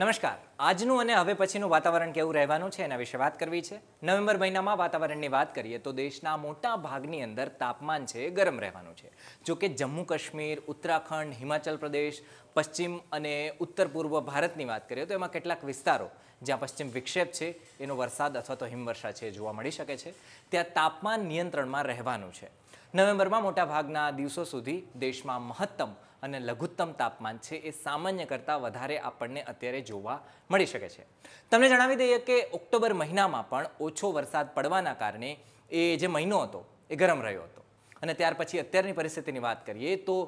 નમસ્કાર આજનું અને હવે પછીનું વાતાવરણ કેવું રહેવાનું છે એના વિશે વાત કરવી છે નવેમ્બર મહિનામાં વાતાવરણની વાત કરીએ તો દેશના મોટા ભાગની અંદર તાપમાન છે ગરમ રહેવાનું છે જો કે જમ્મુ કાશ્મીર ઉત્તરાખંડ હિમાચલ પ્રદેશ પશ્ચિમ અને ઉત્તર પૂર્વ ભારતની વાત કરીએ તો એમાં કેટલાક વિસ્તારો જ્યાં પશ્ચિમ વિક્ષેપ છે એનો વરસાદ અથવા તો હિમવર્ષા છે જોવા મળી શકે છે ત્યાં તાપમાન નિયંત્રણમાં રહેવાનું છે નવેમ્બરમાં મોટાભાગના દિવસો સુધી દેશમાં મહત્તમ અને લઘુત્તમ તાપમાન છે એ સામાન્ય કરતાં વધારે આપણને અત્યારે જોવા મળી શકે છે તમને જણાવી દઈએ કે ઓક્ટોબર મહિનામાં પણ ઓછો વરસાદ પડવાના કારણે એ જે મહિનો હતો એ ગરમ રહ્યો હતો અને ત્યાર પછી અત્યારની પરિસ્થિતિની વાત કરીએ તો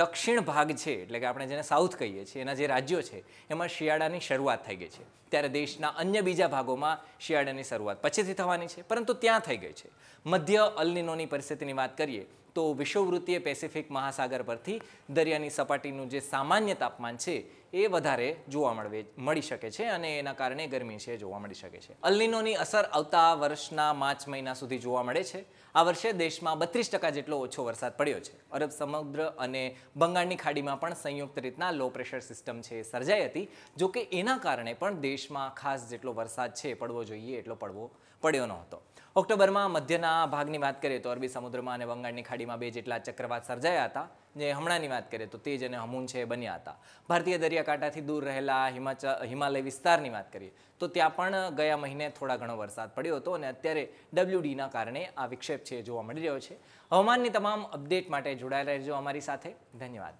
દક્ષિણ ભાગ છે એટલે કે આપણે જેને સાઉથ કહીએ છીએ એના જે રાજ્યો છે એમાં શિયાળાની શરૂઆત થઈ ગઈ છે ત્યારે દેશના અન્ય બીજા ભાગોમાં શિયાળાની શરૂઆત પછીથી થવાની છે પરંતુ ત્યાં થઈ ગઈ છે મધ્ય અલનિનોની પરિસ્થિતિની વાત કરીએ તો વિષુવવૃત્તીય પેસિફિક મહાસાગર પરથી દરિયાની સપાટીનું જે સામાન્ય તાપમાન છે એ વધારે જોવા મળે મળી શકે છે અને એના કારણે ગરમી છે જોવા મળી શકે છે અલ્નિનોની અસર આવતા વર્ષના માર્ચ મહિના સુધી જોવા મળે છે આ વર્ષે દેશમાં બત્રીસ ટકા જેટલો ઓછો વરસાદ પડ્યો છે અરબ સમુદ્ર અને બંગાળની ખાડીમાં પણ સંયુક્ત રીતના લો પ્રેશર સિસ્ટમ છે સર્જાઈ હતી જો કે એના કારણે પણ દેશમાં ખાસ જેટલો વરસાદ છે પડવો જોઈએ એટલો પડવો પડ્યો નહોતો ઓક્ટોબરમાં મધ્યના ભાગની વાત કરીએ તો અરબી સમુદ્રમાં અને બંગાળની ખાડીમાં સદીમાં બે જેટલા ચક્રવાત સર્જાયા હતા જે હમણાંની વાત કરીએ તો તેજ અને હમુન છે બન્યા હતા ભારતીય દરિયાકાંઠાથી દૂર રહેલા હિમાલય વિસ્તારની વાત કરીએ તો ત્યાં પણ ગયા મહિને થોડા ઘણો વરસાદ પડ્યો હતો અને અત્યારે ડબલ્યુડીના કારણે આ વિક્ષેપ છે જોવા મળી રહ્યો છે હવામાનની તમામ અપડેટ માટે જોડાયેલા રહેજો અમારી સાથે ધન્યવાદ